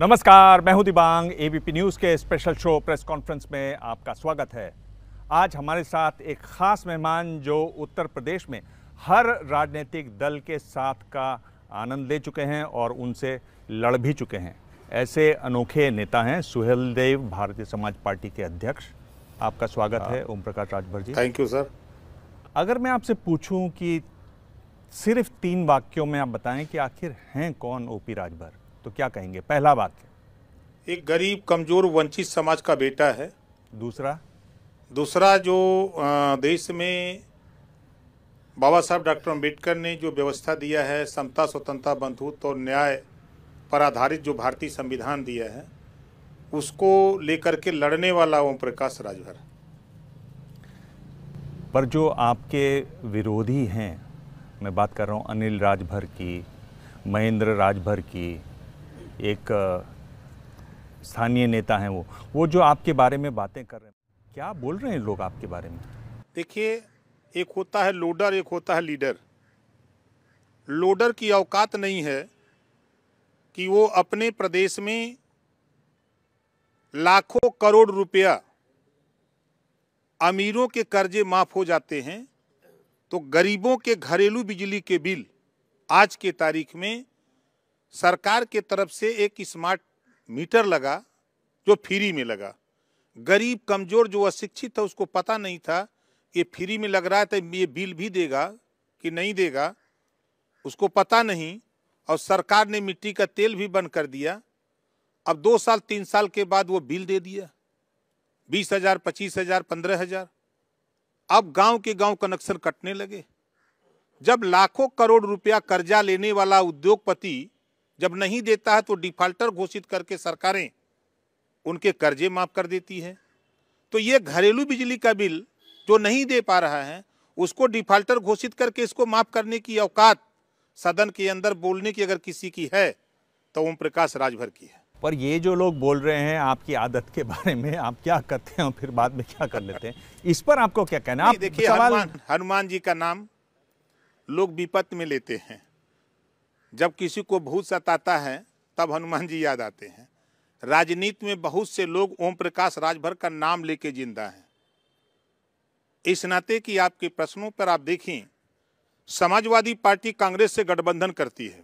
नमस्कार मैं हूं दिबांग एबीपी न्यूज़ के स्पेशल शो प्रेस कॉन्फ्रेंस में आपका स्वागत है आज हमारे साथ एक ख़ास मेहमान जो उत्तर प्रदेश में हर राजनीतिक दल के साथ का आनंद ले चुके हैं और उनसे लड़ भी चुके हैं ऐसे अनोखे नेता हैं सुहेल देव भारतीय समाज पार्टी के अध्यक्ष आपका स्वागत आ, है हाँ। Om Prakash Rajbhar ji thank you sir अगर मैं आपसे पूछूं कि सिर्फ तीन वाक्यों में आप बताएं कि आखिर हैं कौन ओपी राजभर तो क्या कहेंगे पहला वाक्य एक गरीब कमजोर वंचित समाज का बेटा है दूसरा दूसरा जो देश में बाबा साहब डॉक्टर अम्बेडकर ने जो व्यवस्था दिया है समता स्वतंत्रता बंधुत्व और न्याय पर आधारित जो भारतीय संविधान दिया है उसको लेकर के लड़ने वाला ओम प्रकाश राजभर पर जो आपके विरोधी हैं मैं बात कर रहा हूँ अनिल राजभर की महेंद्र राजभर की एक स्थानीय नेता हैं वो वो जो आपके बारे में बातें कर रहे हैं क्या बोल रहे हैं लोग आपके बारे में देखिए एक होता है लोडर एक होता है लीडर लोडर की औकात नहीं है कि वो अपने प्रदेश में लाखों करोड़ रुपया अमीरों के कर्जे माफ हो जाते हैं तो गरीबों के घरेलू बिजली के बिल आज के तारीख में सरकार के तरफ से एक स्मार्ट मीटर लगा जो फ्री में लगा गरीब कमजोर जो अशिक्षित था उसको पता नहीं था ये फ्री में लग रहा है तो ये बिल भी देगा कि नहीं देगा उसको पता नहीं और सरकार ने मिट्टी का तेल भी बंद कर दिया अब दो साल तीन साल के बाद वो बिल दे दिया बीस हजार पच्चीस हजार पंद्रह हजार अब गांव के गांव कनेक्शन कटने लगे जब लाखों करोड़ रुपया कर्जा लेने वाला उद्योगपति जब नहीं देता है तो डिफाल्टर घोषित करके सरकारें उनके कर्जे माफ़ कर देती है तो ये घरेलू बिजली का बिल जो नहीं दे पा रहा है उसको डिफाल्टर घोषित करके इसको माफ़ करने की औकात सदन के अंदर बोलने की अगर किसी की है तो ओम प्रकाश राजभर की है पर ये जो लोग बोल रहे हैं आपकी आदत के बारे में आप क्या करते हैं और फिर बाद में क्या कर लेते हैं इस पर आपको क्या कहना आप देखिए हनुमान, हनुमान जी का नाम लोग विपत्त में लेते हैं जब किसी को भूत सताता है तब हनुमान जी याद आते हैं राजनीति में बहुत से लोग ओम प्रकाश राजभर का नाम लेके जिंदा हैं इस नाते कि आपके प्रश्नों पर आप देखें समाजवादी पार्टी कांग्रेस से गठबंधन करती है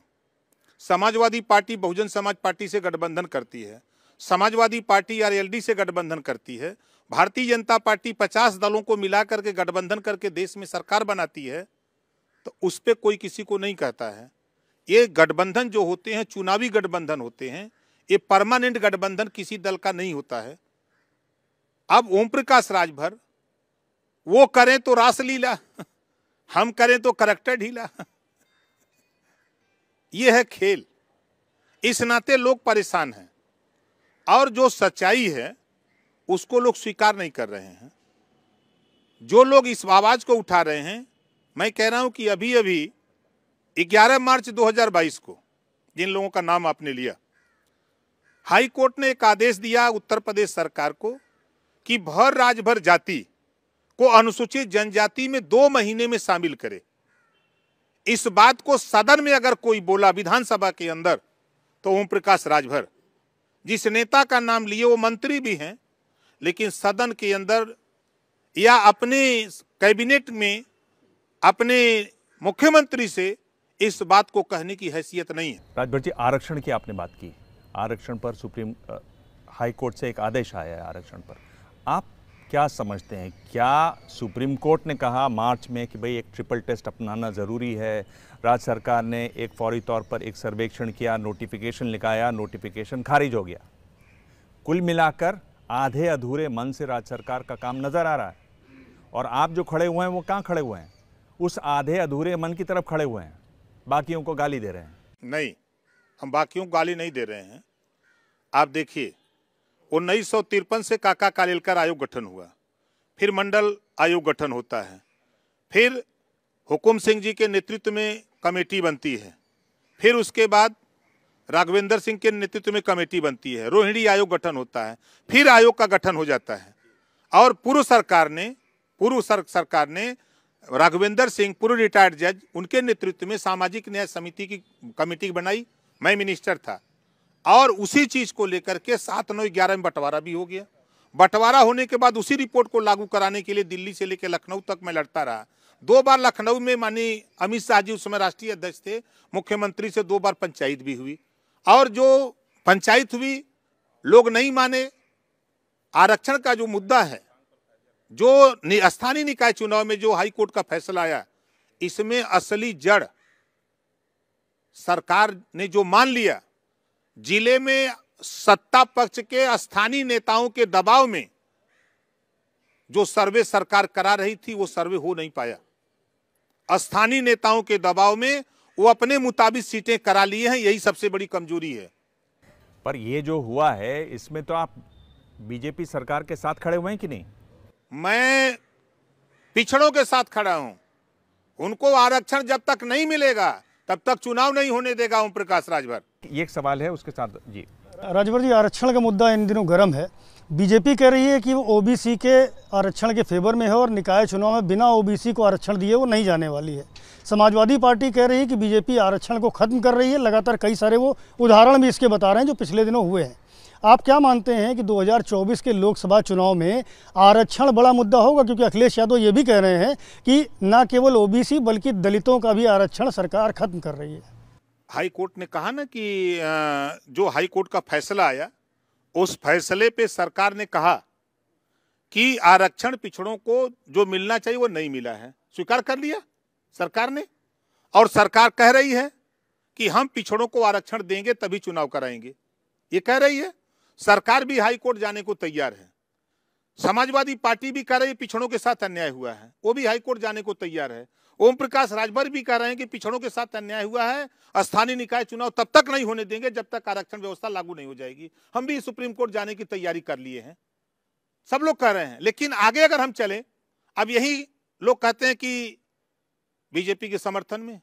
समाजवादी पार्टी बहुजन समाज पार्टी से गठबंधन करती है समाजवादी पार्टी आरएलडी से गठबंधन करती है भारतीय जनता पार्टी पचास दलों को मिलाकर के गठबंधन करके देश में सरकार बनाती है तो उस पर कोई किसी को नहीं कहता है ये गठबंधन जो होते हैं चुनावी गठबंधन होते हैं ये परमानेंट गठबंधन किसी दल का नहीं होता है अब ओम प्रकाश राजभर वो करें तो रासलीला हम करें तो करेक्टर ढीला ये है खेल इस नाते लोग परेशान हैं और जो सच्चाई है उसको लोग स्वीकार नहीं कर रहे हैं जो लोग इस आवाज़ को उठा रहे हैं मैं कह रहा हूं कि अभी अभी 11 मार्च 2022 को जिन लोगों का नाम आपने लिया हाई कोर्ट ने एक आदेश दिया उत्तर प्रदेश सरकार को कि भर राज्य भर जाति को अनुसूचित जनजाति में दो महीने में शामिल करे इस बात को सदन में अगर कोई बोला विधानसभा के अंदर तो ओम प्रकाश राजभर जिस नेता का नाम लिए वो मंत्री भी हैं लेकिन सदन के अंदर या अपने कैबिनेट में अपने मुख्यमंत्री से इस बात को कहने की हैसियत नहीं है राजभर जी आरक्षण की आपने बात की आरक्षण पर सुप्रीम हाई कोर्ट से एक आदेश आया है आरक्षण पर आप क्या समझते हैं क्या सुप्रीम कोर्ट ने कहा मार्च में कि भाई एक ट्रिपल टेस्ट अपनाना ज़रूरी है राज्य सरकार ने एक फौरी तौर पर एक सर्वेक्षण किया नोटिफिकेशन लिखाया नोटिफिकेशन खारिज हो गया कुल मिलाकर आधे अधूरे मन से राज्य सरकार का काम नज़र आ रहा है और आप जो खड़े हुए हैं वो कहाँ खड़े हुए हैं उस आधे अधूरे मन की तरफ खड़े हुए हैं बाकियों को गाली दे रहे हैं नहीं हम बाकियों को गाली नहीं दे रहे हैं आप देखिए उन्नीस से काका कालेलकर आयोग गठन हुआ फिर मंडल आयोग गठन होता है फिर हुकुम सिंह जी के नेतृत्व में कमेटी बनती है फिर उसके बाद राघवेंद्र सिंह के नेतृत्व में कमेटी बनती है रोहिणी आयोग गठन होता है फिर आयोग का गठन हो जाता है और पूर्व सरकार ने पूर्व सरकार ने राघवेंद्र सिंह पूर्व रिटायर्ड जज उनके नेतृत्व में सामाजिक न्याय समिति की कमेटी बनाई मैं मिनिस्टर था और उसी चीज़ को लेकर के सात नौ ग्यारह में बंटवारा भी हो गया बंटवारा होने के बाद उसी रिपोर्ट को लागू कराने के लिए दिल्ली से लेकर लखनऊ तक मैं लड़ता रहा दो बार लखनऊ में मानी अमित शाह जी उस समय राष्ट्रीय अध्यक्ष थे मुख्यमंत्री से दो बार पंचायत भी हुई और जो पंचायत हुई लोग नहीं माने आरक्षण का जो मुद्दा है जो स्थानीय निकाय चुनाव में जो हाई कोर्ट का फैसला आया इसमें असली जड़ सरकार ने जो मान लिया जिले में सत्ता पक्ष के स्थानीय नेताओं के दबाव में जो सर्वे सरकार करा रही थी वो सर्वे हो नहीं पाया स्थानीय नेताओं के दबाव में वो अपने मुताबिक सीटें करा लिए हैं यही सबसे बड़ी कमजोरी है पर ये जो हुआ है इसमें तो आप बीजेपी सरकार के साथ खड़े हुए हैं कि नहीं मैं पिछड़ों के साथ खड़ा हूं उनको आरक्षण जब तक नहीं मिलेगा तब तक चुनाव नहीं होने देगा ओम प्रकाश राजभर एक सवाल है उसके साथ जी राजभर जी आरक्षण का मुद्दा इन दिनों गर्म है बीजेपी कह रही है कि वो ओबीसी के आरक्षण के फेवर में है और निकाय चुनाव में बिना ओबीसी को आरक्षण दिए वो नहीं जाने वाली है समाजवादी पार्टी कह रही है कि बीजेपी आरक्षण को खत्म कर रही है लगातार कई सारे वो उदाहरण भी इसके बता रहे हैं जो पिछले दिनों हुए हैं आप क्या मानते हैं कि 2024 के लोकसभा चुनाव में आरक्षण बड़ा मुद्दा होगा क्योंकि अखिलेश यादव ये भी कह रहे हैं कि न केवल ओबीसी बल्कि दलितों का भी आरक्षण सरकार खत्म कर रही है हाई कोर्ट ने कहा ना कि जो हाई कोर्ट का फैसला आया उस फैसले पे सरकार ने कहा कि आरक्षण पिछड़ों को जो मिलना चाहिए वो नहीं मिला है स्वीकार कर लिया सरकार ने और सरकार कह रही है कि हम पिछड़ों को आरक्षण देंगे तभी चुनाव कराएंगे ये कह रही है सरकार भी हाई कोर्ट जाने को तैयार है समाजवादी पार्टी भी कह रही है पिछड़ों के साथ अन्याय हुआ है वो भी हाई कोर्ट जाने को तैयार है ओम प्रकाश राजभर भी कह रहे हैं कि पिछड़ों के साथ अन्याय हुआ है स्थानीय निकाय चुनाव तब तक नहीं होने देंगे जब तक आरक्षण व्यवस्था लागू नहीं हो जाएगी हम भी सुप्रीम कोर्ट जाने की तैयारी कर लिए हैं सब लोग कह रहे हैं लेकिन आगे अगर हम चले अब यही लोग कहते हैं कि बीजेपी के समर्थन में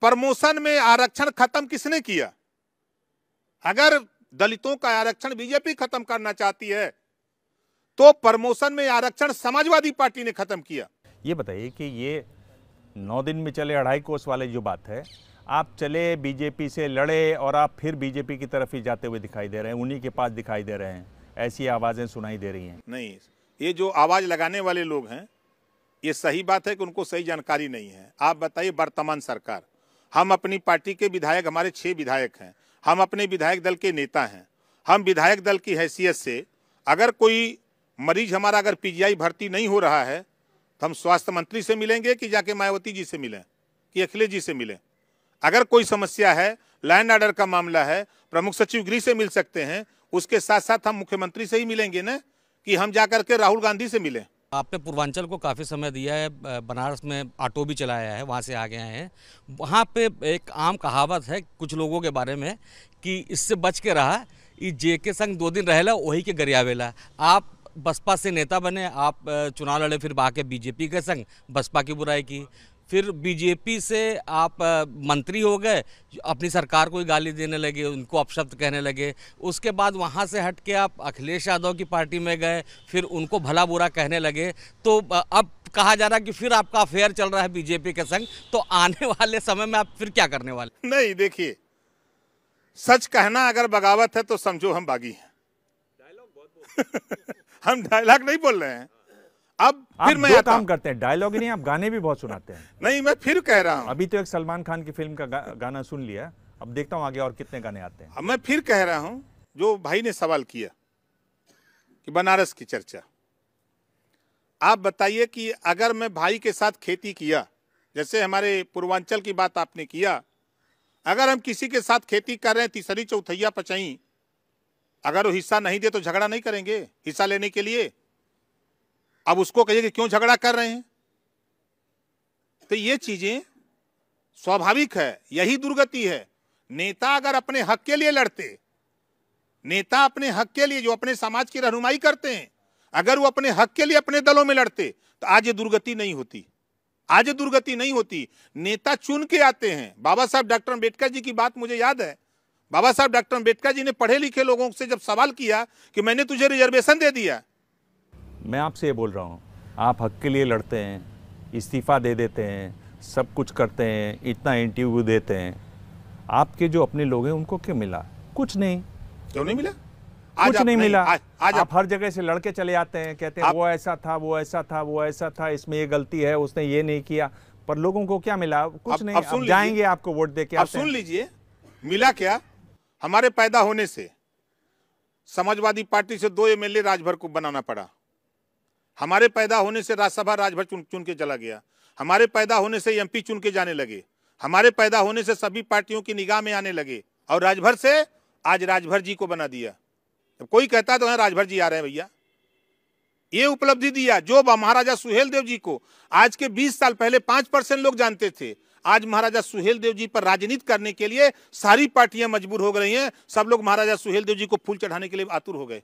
प्रमोशन में आरक्षण खत्म किसने किया अगर दलितों का आरक्षण बीजेपी खत्म करना चाहती है तो प्रमोशन में आरक्षण समाजवादी पार्टी ने खत्म किया ये बताइए कि ये नौ दिन में चले अढ़ाई कोस वाले जो बात है आप चले बीजेपी से लड़े और आप फिर बीजेपी की तरफ ही जाते हुए दिखाई दे रहे हैं उन्हीं के पास दिखाई दे रहे हैं ऐसी आवाज़ें सुनाई दे रही हैं नहीं ये जो आवाज़ लगाने वाले लोग हैं ये सही बात है कि उनको सही जानकारी नहीं है आप बताइए वर्तमान सरकार हम अपनी पार्टी के विधायक हमारे छह विधायक हैं हम अपने विधायक दल के नेता हैं हम विधायक दल की हैसियत से अगर कोई मरीज हमारा अगर पीजीआई भर्ती नहीं हो रहा है तो हम स्वास्थ्य मंत्री से मिलेंगे कि जाके मायावती जी से मिलें कि अखिलेश जी से मिलें अगर कोई समस्या है लैंड ऑर्डर का मामला है प्रमुख सचिव गृह से मिल सकते हैं उसके साथ साथ हम मुख्यमंत्री से ही मिलेंगे ना कि हम जा के राहुल गांधी से मिलें आपने पूर्वांचल को काफ़ी समय दिया है बनारस में ऑटो भी चलाया है वहाँ से आ गए हैं वहाँ पे एक आम कहावत है कुछ लोगों के बारे में कि इससे बच के रहा ये जे के संग दो दिन रहला वही के गरियावेला आप बसपा से नेता बने आप चुनाव लड़े फिर बाके बीजेपी के संग बसपा की बुराई की फिर बीजेपी से आप मंत्री हो गए अपनी सरकार को ही गाली देने लगे उनको अपशब्द कहने लगे उसके बाद वहाँ से हट के आप अखिलेश यादव की पार्टी में गए फिर उनको भला बुरा कहने लगे तो अब कहा जा रहा है कि फिर आपका अफेयर चल रहा है बीजेपी के संग तो आने वाले समय में आप फिर क्या करने वाले नहीं देखिए सच कहना अगर बगावत है तो समझो हम बागी हैं डायलॉग बहुत हम डायलॉग नहीं बोल रहे हैं अब फिर मैं आता काम करते हैं डायलॉग नहीं आप गाने भी बहुत सुनाते हैं नहीं मैं फिर कह रहा हूँ अभी तो एक सलमान खान की फिल्म का गा, गाना सुन लिया अब देखता हूँ आगे और कितने गाने आते हैं अब मैं फिर कह रहा हूँ जो भाई ने सवाल किया कि बनारस की चर्चा आप बताइए कि अगर मैं भाई के साथ खेती किया जैसे हमारे पूर्वांचल की बात आपने किया अगर हम किसी के साथ खेती कर रहे हैं तीसरी चौथैया पचई अगर वो हिस्सा नहीं दे तो झगड़ा नहीं करेंगे हिस्सा लेने के लिए अब उसको कहिए कि क्यों झगड़ा कर रहे हैं तो ये चीजें स्वाभाविक है यही दुर्गति है नेता अगर अपने हक के लिए लड़ते नेता अपने हक के लिए जो अपने समाज की रहनुमाई करते हैं अगर वो अपने हक के लिए अपने दलों में लड़ते तो आज ये दुर्गति नहीं होती आज ये दुर्गति नहीं होती नेता चुन के आते हैं बाबा साहब डॉक्टर अम्बेडकर जी की बात मुझे याद है बाबा साहब डॉक्टर अम्बेडकर जी ने पढ़े लिखे लोगों से जब सवाल किया कि मैंने तुझे रिजर्वेशन दे दिया मैं आपसे ये बोल रहा हूँ आप हक के लिए लड़ते हैं इस्तीफ़ा दे देते हैं सब कुछ करते हैं इतना इंटरव्यू देते हैं आपके जो अपने लोग हैं उनको क्या मिला कुछ नहीं क्यों नहीं मिला आज कुछ नहीं मिला आज, आज आप हर जगह से लड़के चले आते हैं कहते हैं वो ऐसा था वो ऐसा था वो ऐसा था इसमें ये गलती है उसने ये नहीं किया पर लोगों को क्या मिला कुछ आप, नहीं आप सुन जाएंगे आपको वोट दे के आप सुन लीजिए मिला क्या हमारे पैदा होने से समाजवादी पार्टी से दो एमएलए राजभर को बनाना पड़ा हमारे पैदा होने से राज्यसभा राजभर चुन चुन के चला गया हमारे पैदा होने से एमपी चुन के जाने लगे हमारे पैदा होने से सभी पार्टियों की निगाह में आने लगे और राजभर से आज राजभर जी को बना दिया जब कोई कहता तो राजभर जी आ रहे हैं भैया ये उपलब्धि दिया जो महाराजा सुहेल देव जी को आज के 20 साल पहले 5 परसेंट लोग जानते थे आज महाराजा सुहेल देव जी पर राजनीति करने के लिए सारी पार्टियां मजबूर हो गई हैं सब लोग महाराजा सुहेल देव जी को फूल चढ़ाने के लिए आतुर हो गए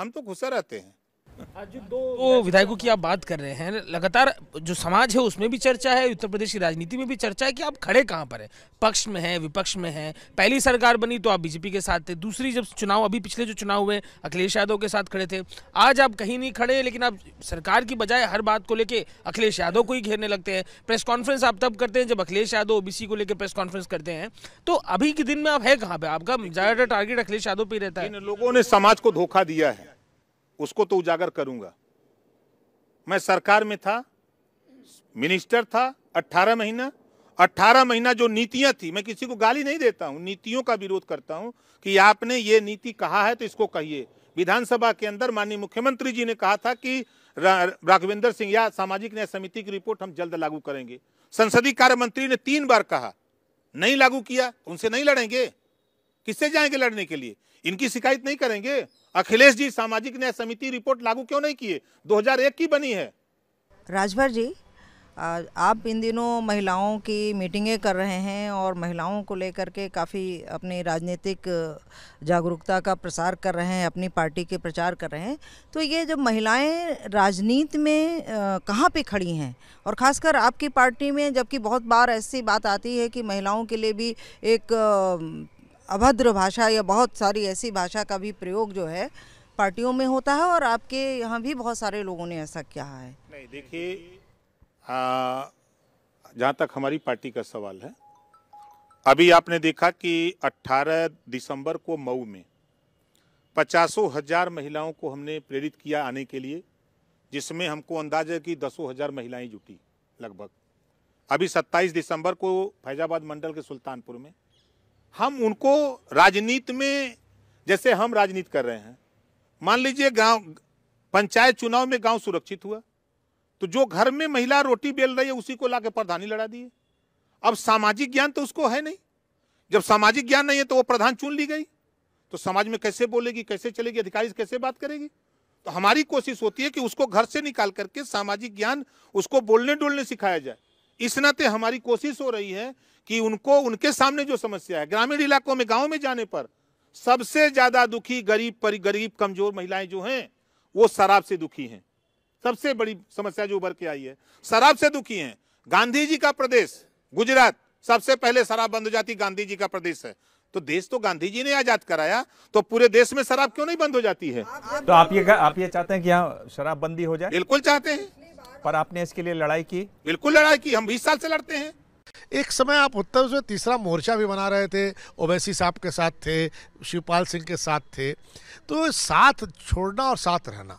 हम तो घुसा रहते हैं तो विधायकों की आप बात कर रहे हैं लगातार जो समाज है उसमें भी चर्चा है उत्तर प्रदेश की राजनीति में भी चर्चा है कि आप खड़े कहाँ पर हैं पक्ष में हैं विपक्ष में हैं पहली सरकार बनी तो आप बीजेपी के साथ थे दूसरी जब चुनाव अभी पिछले जो चुनाव हुए अखिलेश यादव के साथ खड़े थे आज आप कहीं नहीं खड़े लेकिन आप सरकार की बजाय हर बात को लेकर अखिलेश यादव को ही घेरने लगते हैं प्रेस कॉन्फ्रेंस आप तब करते हैं जब अखिलेश यादव ओबीसी को लेकर प्रेस कॉन्फ्रेंस करते हैं तो अभी के दिन में आप है कहाँ पे आपका ज्यादातर टारगेट अखिलेश यादव पे रहता है लोगों ने समाज को धोखा दिया है उसको तो उजागर करूंगा मैं सरकार में था मिनिस्टर था 18 महीना 18 महीना जो नीतियां थी मैं किसी को गाली नहीं देता हूं नीतियों का विरोध करता हूं कि आपने ये नीति कहा है तो इसको कहिए विधानसभा के अंदर माननीय मुख्यमंत्री जी ने कहा था कि राघवेंद्र सिंह या सामाजिक न्याय समिति की रिपोर्ट हम जल्द लागू करेंगे संसदीय कार्य मंत्री ने तीन बार कहा नहीं लागू किया उनसे नहीं लड़ेंगे किससे जाएंगे लड़ने के लिए इनकी शिकायत नहीं करेंगे अखिलेश जी सामाजिक न्याय समिति रिपोर्ट लागू क्यों नहीं किए 2001 की बनी है राजभर जी आप इन दिनों महिलाओं की मीटिंगें कर रहे हैं और महिलाओं को लेकर के काफ़ी अपनी राजनीतिक जागरूकता का प्रसार कर रहे हैं अपनी पार्टी के प्रचार कर रहे हैं तो ये जब महिलाएं राजनीति में कहाँ पे खड़ी हैं और ख़ासकर आपकी पार्टी में जबकि बहुत बार ऐसी बात आती है कि महिलाओं के लिए भी एक अभद्र भाषा या बहुत सारी ऐसी भाषा का भी प्रयोग जो है पार्टियों में होता है और आपके यहाँ भी बहुत सारे लोगों ने ऐसा किया है नहीं देखिए जहाँ तक हमारी पार्टी का सवाल है अभी आपने देखा कि 18 दिसंबर को मऊ में पचासों हजार महिलाओं को हमने प्रेरित किया आने के लिए जिसमें हमको अंदाजा है कि दसों हजार महिलाएं जुटी लगभग अभी 27 दिसंबर को फैजाबाद मंडल के सुल्तानपुर में हम उनको राजनीति में जैसे हम राजनीति कर रहे हैं मान लीजिए गांव पंचायत चुनाव में गांव सुरक्षित हुआ तो जो घर में महिला रोटी बेल रही है उसी को लाके प्रधानी लड़ा दिए अब सामाजिक ज्ञान तो उसको है नहीं जब सामाजिक ज्ञान नहीं है तो वो प्रधान चुन ली गई तो समाज में कैसे बोलेगी कैसे चलेगी अधिकारी कैसे बात करेगी तो हमारी कोशिश होती है कि उसको घर से निकाल करके सामाजिक ज्ञान उसको बोलने डोलने सिखाया जाए इस नाते हमारी कोशिश हो रही है कि उनको उनके सामने जो समस्या है ग्रामीण इलाकों में गाँव में जाने पर सबसे ज़्यादा दुखी गरीब परि गरीब कमज़ोर महिलाएं जो हैं वो शराब से दुखी हैं सबसे बड़ी समस्या जो उभर के आई है शराब से दुखी हैं गांधी जी का प्रदेश गुजरात सबसे पहले शराब बंद हो जाती गांधी जी का प्रदेश है तो देश तो गांधी जी ने आजाद कराया तो पूरे देश में शराब क्यों नहीं बंद हो जाती है तो आप ये आप ये चाहते हैं कि यहाँ शराब बंदी हो जाए बिल्कुल चाहते हैं पर आपने इसके लिए लड़ाई की बिल्कुल लड़ाई की हम बीस साल से लड़ते हैं एक समय आप उत्तर प्रदेश में तीसरा मोर्चा भी बना रहे थे ओवैसी साहब के साथ थे शिवपाल सिंह के साथ थे तो साथ छोड़ना और साथ रहना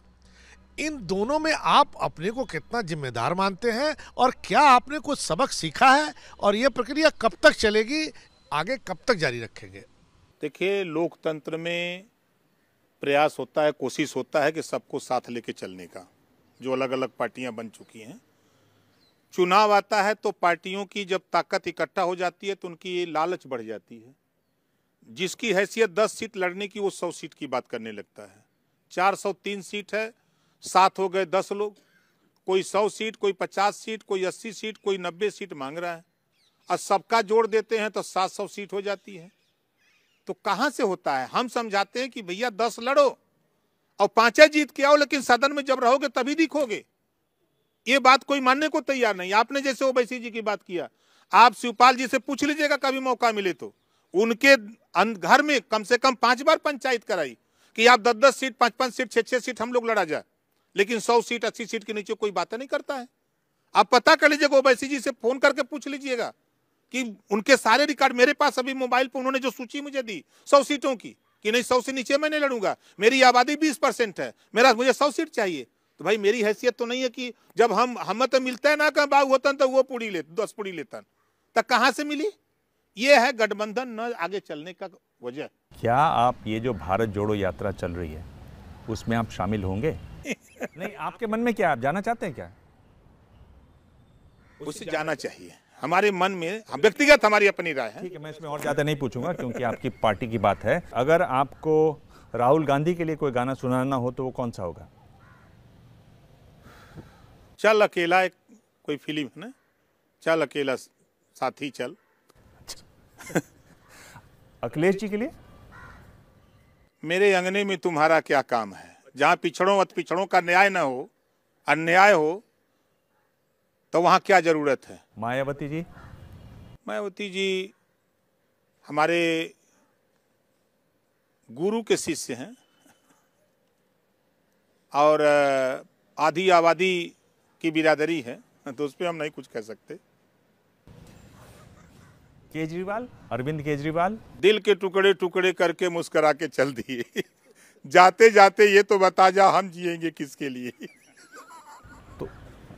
इन दोनों में आप अपने को कितना जिम्मेदार मानते हैं और क्या आपने कुछ सबक सीखा है और यह प्रक्रिया कब तक चलेगी आगे कब तक जारी रखेंगे देखिए लोकतंत्र में प्रयास होता है कोशिश होता है कि सबको साथ लेके चलने का जो अलग अलग पार्टियां बन चुकी हैं चुनाव आता है तो पार्टियों की जब ताकत इकट्ठा हो जाती है तो उनकी ये लालच बढ़ जाती है जिसकी हैसियत दस सीट लड़ने की वो सौ सीट की बात करने लगता है चार सौ तीन सीट है सात हो गए दस लोग कोई सौ सीट कोई पचास सीट कोई अस्सी सीट कोई नब्बे सीट मांग रहा है और सबका जोड़ देते हैं तो सात सौ सीट हो जाती है तो कहाँ से होता है हम समझाते हैं कि भैया दस लड़ो और पांचे जीत के आओ लेकिन सदन में जब रहोगे तभी दिखोगे ये बात कोई मानने को तैयार नहीं आपने जैसे ओबैसी जी की बात किया आप शिवपाल जी से पूछ लीजिएगा कभी मौका मिले तो उनके अं-, घर में कम से कम पांच बार पंचायत कराई कि आप दस दस सीट पांच पांच सीट छह छह सीट हम लोग लड़ा जाए लेकिन सौ सीट अस्सी सीट के नीचे कोई बातें नहीं करता है आप पता कर लीजिएगा ओबैसी जी से फोन करके पूछ लीजिएगा कि उनके सारे रिकॉर्ड मेरे पास अभी मोबाइल पर उन्होंने जो सूची मुझे दी सौ सीटों की कि नहीं सौ से नीचे मैं नहीं लड़ूंगा मेरी आबादी बीस परसेंट है मेरा मुझे सौ सीट चाहिए तो भाई मेरी हैसियत तो नहीं है कि जब हम हमें तो मिलता है ना कहा बाग होता तो वो पूरी ले दस पूरी लेता तो कहाँ से मिली ये है गठबंधन न आगे चलने का वजह क्या आप ये जो भारत जोड़ो यात्रा चल रही है उसमें आप शामिल होंगे नहीं आपके मन में क्या आप जाना चाहते हैं क्या उसे जाना चाहिए हमारे मन में हाँ, व्यक्तिगत हमारी अपनी राय है ठीक है मैं इसमें और ज़्यादा नहीं पूछूंगा क्योंकि आपकी पार्टी की बात है अगर आपको राहुल गांधी के लिए कोई गाना सुनाना हो तो वो कौन सा होगा चल अकेला एक कोई फिल्म है ना चल अकेला साथी चल अखिलेश जी के लिए मेरे अंगने में तुम्हारा क्या काम है जहाँ पिछड़ों अत पिछड़ों का न्याय न हो अन्याय हो तो वहाँ क्या ज़रूरत है मायावती जी मायावती जी हमारे गुरु के शिष्य हैं और आधी आबादी की बिरादरी है तो उस पर हम नहीं कुछ कह सकते केजरीवाल अरविंद केजरीवाल दिल के टुकड़े टुकड़े करके मुस्करा के चल दिए जाते जाते ये तो बता जा हम जिएंगे किसके लिए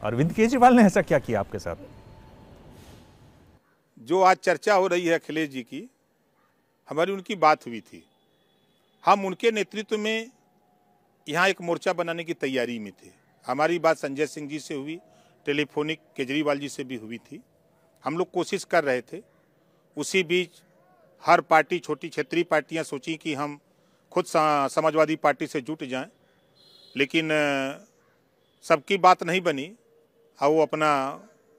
अरविंद केजरीवाल ने ऐसा क्या किया आपके साथ जो आज चर्चा हो रही है अखिलेश जी की हमारी उनकी बात हुई थी हम उनके नेतृत्व में यहाँ एक मोर्चा बनाने की तैयारी में थे हमारी बात संजय सिंह जी से हुई टेलीफोनिक केजरीवाल जी से भी हुई थी हम लोग कोशिश कर रहे थे उसी बीच हर पार्टी छोटी क्षेत्रीय पार्टियां सोची कि हम खुद समाजवादी पार्टी से जुट जाएं लेकिन सबकी बात नहीं बनी हाँ वो अपना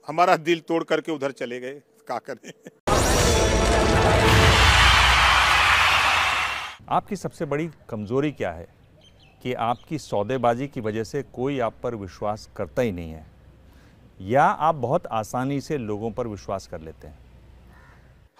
हमारा दिल तोड़ करके उधर चले गए का करें आपकी सबसे बड़ी कमज़ोरी क्या है कि आपकी सौदेबाजी की वजह से कोई आप पर विश्वास करता ही नहीं है या आप बहुत आसानी से लोगों पर विश्वास कर लेते हैं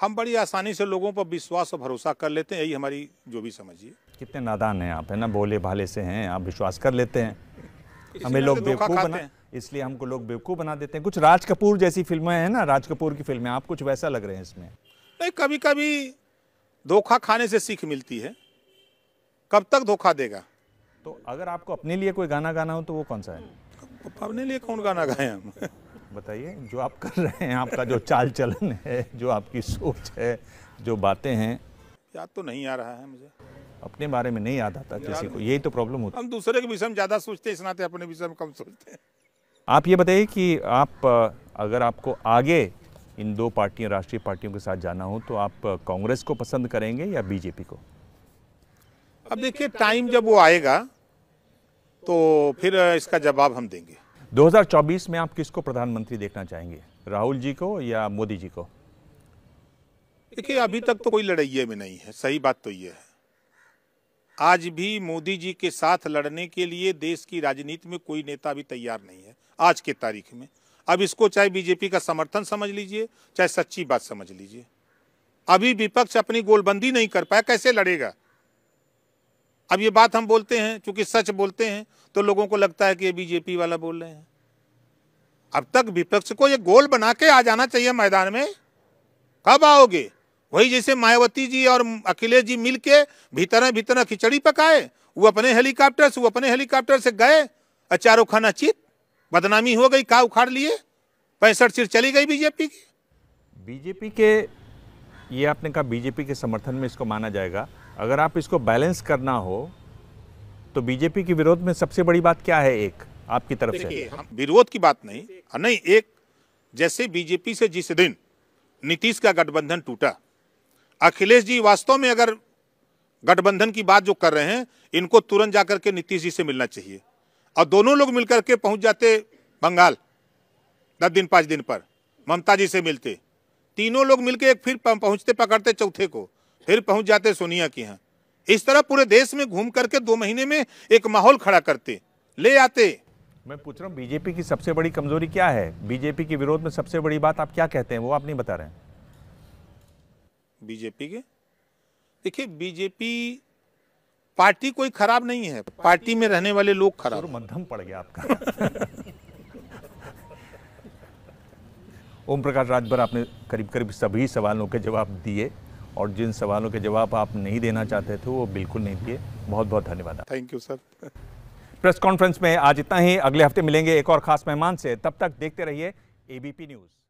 हम बड़ी आसानी से लोगों पर विश्वास और भरोसा कर लेते हैं यही हमारी जो भी समझिए कितने नादान हैं आप है ना भोले भाले से हैं आप विश्वास कर लेते हैं हमें लोग बेवकूफ़ बनाते हैं इसलिए हमको लोग बेवकूफ़ बना देते हैं कुछ राज कपूर जैसी फिल्में हैं ना राज कपूर की फिल्में आप कुछ वैसा लग रहे हैं इसमें नहीं कभी कभी धोखा खाने से सीख मिलती है कब तक धोखा देगा तो अगर आपको अपने लिए कोई गाना गाना हो तो वो कौन सा है अपने लिए कौन गाना गाए हम बताइए जो आप कर रहे हैं आपका जो चाल चलन है जो आपकी सोच है जो बातें हैं याद तो नहीं आ रहा है मुझे अपने बारे में नहीं याद आता किसी को यही तो प्रॉब्लम होती है हम दूसरे के विषय में ज़्यादा सोचते हैं इस नाते अपने विषय में कम सोचते हैं आप ये बताइए कि आप अगर आपको आगे इन दो पार्टियों राष्ट्रीय पार्टियों के साथ जाना हो तो आप कांग्रेस को पसंद करेंगे या बीजेपी को अब देखिए टाइम जब वो आएगा तो फिर इसका जवाब हम देंगे 2024 में आप किसको प्रधानमंत्री देखना चाहेंगे राहुल जी को या मोदी जी को देखिए अभी तक तो कोई लड़ाइये में नहीं है सही बात तो ये है आज भी मोदी जी के साथ लड़ने के लिए देश की राजनीति में कोई नेता भी तैयार नहीं है आज के तारीख में अब इसको चाहे बीजेपी का समर्थन समझ लीजिए चाहे सच्ची बात समझ लीजिए अभी विपक्ष अपनी गोलबंदी नहीं कर पाया कैसे लड़ेगा अब ये बात हम बोलते हैं क्योंकि सच बोलते हैं तो लोगों को लगता है कि ये बीजेपी वाला बोल रहे हैं अब तक विपक्ष को ये गोल बना के आ जाना चाहिए मैदान में कब आओगे वही जैसे मायावती जी और अखिलेश जी मिल के भीतर भीतर खिचड़ी पकाए वो अपने हेलीकॉप्टर से वो अपने हेलीकॉप्टर से गए अचारो खाना चित बदनामी हो गई का उखाड़ लिए पैंसठ सीट चली गई बीजेपी की बीजेपी के ये आपने कहा बीजेपी के समर्थन में इसको माना जाएगा अगर आप इसको बैलेंस करना हो तो बीजेपी के विरोध में सबसे बड़ी बात क्या है एक आपकी तरफ से विरोध की बात नहीं नहीं एक जैसे बीजेपी से जिस दिन नीतीश का गठबंधन टूटा अखिलेश जी वास्तव में अगर गठबंधन की बात जो कर रहे हैं इनको तुरंत जाकर के नीतीश जी से मिलना चाहिए और दोनों लोग मिलकर के पहुंच जाते बंगाल दस दिन पाँच दिन पर ममता जी से मिलते तीनों लोग मिलकर एक फिर पहुंचते पकड़ते चौथे को फिर पहुंच जाते सोनिया के यहाँ इस तरह पूरे देश में घूम करके दो महीने में एक माहौल खड़ा करते ले आते मैं पूछ रहा हूँ बीजेपी की सबसे बड़ी कमजोरी क्या है बीजेपी के विरोध में सबसे बड़ी बात आप क्या कहते हैं वो आप नहीं बता रहे बीजेपी के देखिए बीजेपी पार्टी कोई खराब नहीं है पार्टी में रहने वाले लोग खराब मध्यम पड़ गया आपका ओम प्रकाश राजभर आपने करीब करीब सभी सवालों के जवाब दिए और जिन सवालों के जवाब आप नहीं देना चाहते थे वो बिल्कुल नहीं दिए बहुत बहुत धन्यवाद thank you sir press conference में आज इतना ही अगले हफ्ते मिलेंगे एक और खास मेहमान से तब तक देखते रहिए एबीपी न्यूज़